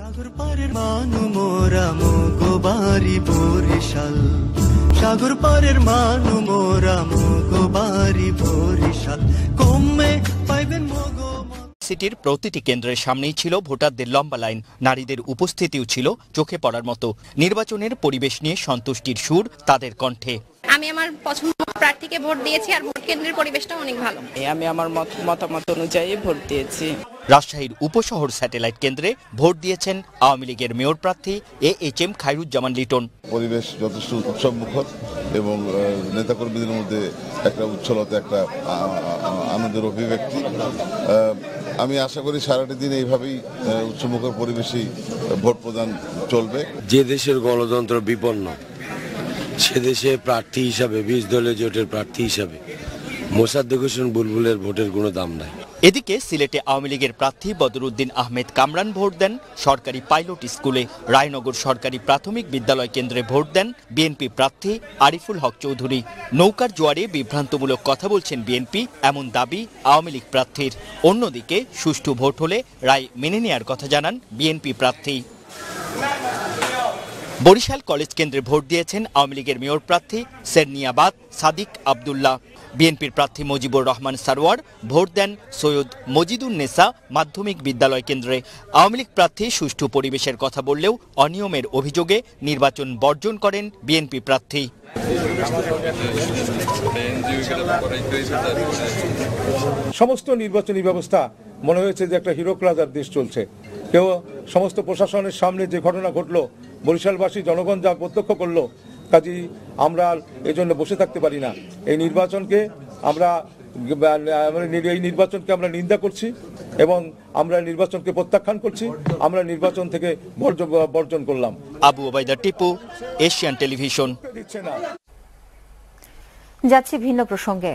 সাগর পারের মানু মোরা মোগো বাড়ি বরিশাল সাগর পারের মানু মোরা মোগো বাড়ি বরিশাল কমে পাইবেন মোগো সিটির প্রতিটি কেন্দ্রের সামনেই ছিল ভোটারদের লম্বা লাইন নারীদের উপস্থিতিও ছিল চোখে পড়ার মতো নির্বাচনের পরিবেশ নিয়ে সন্তুষ্টির সুর তাদের কণ্ঠে আমি আমার পছন্দ প্রার্থীকে ভোট দিয়েছি আর ভোট কেন্দ্রের পরিবেশটা অনেক ভালো আমি আমার মতামত অনুযায়ী ভোট দিয়েছি রাজশাহীর উপশহর স্যাটেলাইট কেন্দ্রে ভোট দিয়েছেন আওয়ামী লীগের মেয়র প্রার্থী A H M Khairuzzaman Liton পরিবেশ যথেষ্ট উৎসবমুখ এবং নেতাকর্মীদের মধ্যে একটা উচ্ছলতা একটা আনন্দের অভিব্যক্তি আমি আশা করি সারাটি দিন এইভাবেই উচ্চমুখর পরিবেশেই ভোট প্রদান চলবে যে দেশের গণতন্ত্র বিপন্ন সে দেশে প্রার্থী হিসাবে বিশ দলীয় জোটের প্রার্থী হিসাবে মোসাদ্দেক বুলবুলের ভোটের কোনো দাম নাই এদিকে সিলেটে আওয়ামী লীগের প্রার্থী বদরুদ্দিন আহমেদ কামরান ভোট দেন সরকারি পাইলট স্কুলে রায়নগর সরকারি প্রাথমিক বিদ্যালয় কেন্দ্রে ভোট দেন বিএনপি প্রার্থী আরিফুল হক চৌধুরী নৌকার জোয়ারে বিভ্রান্তমূলক কথা বলছেন বিএনপি এমন দাবি আওয়ামী লীগ প্রার্থীর অন্যদিকে সুষ্ঠু ভোট হলে রায় মেনে নেওয়ার কথা জানান বিএনপি প্রার্থী বরিশাল কলেজ কেন্দ্রে ভোট দিয়েছেন আওয়ামী লীগের মেয়র প্রার্থী সেরনিয়াবাদ সাদিক আবদুল্লাহ বিএনপির প্রার্থী মুজিবুর রহমান সারোয়ার ভোট দেন সৈয়দ মজিদুল নেসা মাধ্যমিক বিদ্যালয় কেন্দ্রে আওয়ামী লীগ প্রার্থী সুষ্ঠু পরিবেশের কথা বললেও অনিয়মের অভিযোগে নির্বাচন বর্জন করেন বিএনপি প্রার্থী সমস্ত নির্বাচনী ব্যবস্থা মনে হয়েছে যে একটা হিরোক্রাজার দেশ চলছে কেউ সমস্ত প্রশাসনের সামনে যে ঘটনা ঘটলো বরিশালবাসী জনগণ যা প্রত্যক্ষ করলো কাজী আমরা এজন্য বসে থাকতে পারি না এই নির্বাচনকে আমরা এই নির্বাচনকে আমরা নিন্দা করছি এবং আমরা নির্বাচনকে প্রত্যাখ্যান করছি আমরা নির্বাচন থেকে বর্জন করলাম আবু ওবায়দা টিপু এশিয়ান টেলিভিশন যাচ্ছি ভিন্ন প্রসঙ্গে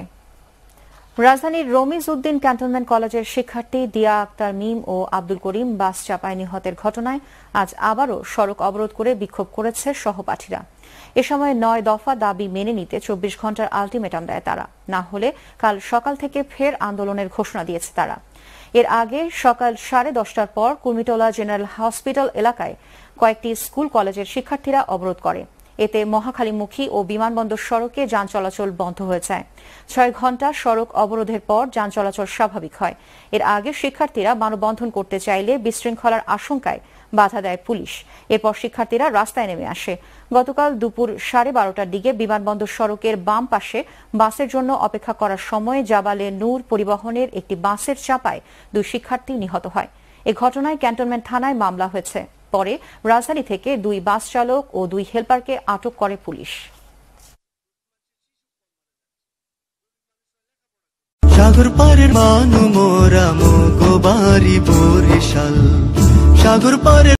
রাজধানীর রমিজ উদ্দিন ক্যান্টনমেন্ট কলেজের শিক্ষার্থী দিয়া আক্তার মিম ও আব্দুল করিম বাস চাপায় নিহতের ঘটনায় আজ আবারও সড়ক অবরোধ করে বিক্ষোভ করেছে সহপাঠীরা এ সময় নয় দফা দাবি মেনে নিতে চব্বিশ ঘন্টার আলটিমেটাম দেয় তারা না হলে কাল সকাল থেকে ফের আন্দোলনের ঘোষণা দিয়েছে তারা এর আগে সকাল সাড়ে দশটার পর কুর্মিটোলা জেনারেল হসপিটাল এলাকায় কয়েকটি স্কুল কলেজের শিক্ষার্থীরা অবরোধ করে এতে মহাখালীমুখী ও বিমানবন্দর সড়কে যান চলাচল বন্ধ হয়ে যায় ছয় ঘন্টা সড়ক অবরোধের পর যান চলাচল স্বাভাবিক হয় এর আগে শিক্ষার্থীরা মানববন্ধন করতে চাইলে বিশৃঙ্খলার আশঙ্কায় বাধা দেয় পুলিশ এরপর শিক্ষার্থীরা রাস্তায় নেমে আসে গতকাল দুপুর সাড়ে বারোটার দিকে বিমানবন্দর সড়কের বাম পাশে বাসের জন্য অপেক্ষা করার সময় জাবালে নূর পরিবহনের একটি বাসের চাপায় দুই শিক্ষার্থী নিহত হয় এ ঘটনায় ক্যান্টনমেন্ট থানায় মামলা হয়েছে পরে রাজধানী থেকে দুই বাস চালক ও দুই হেলপারকে আটক করে পুলিশ সাগর পারের মানু মোরা মো গোবারি বরিশাল সাগর পারের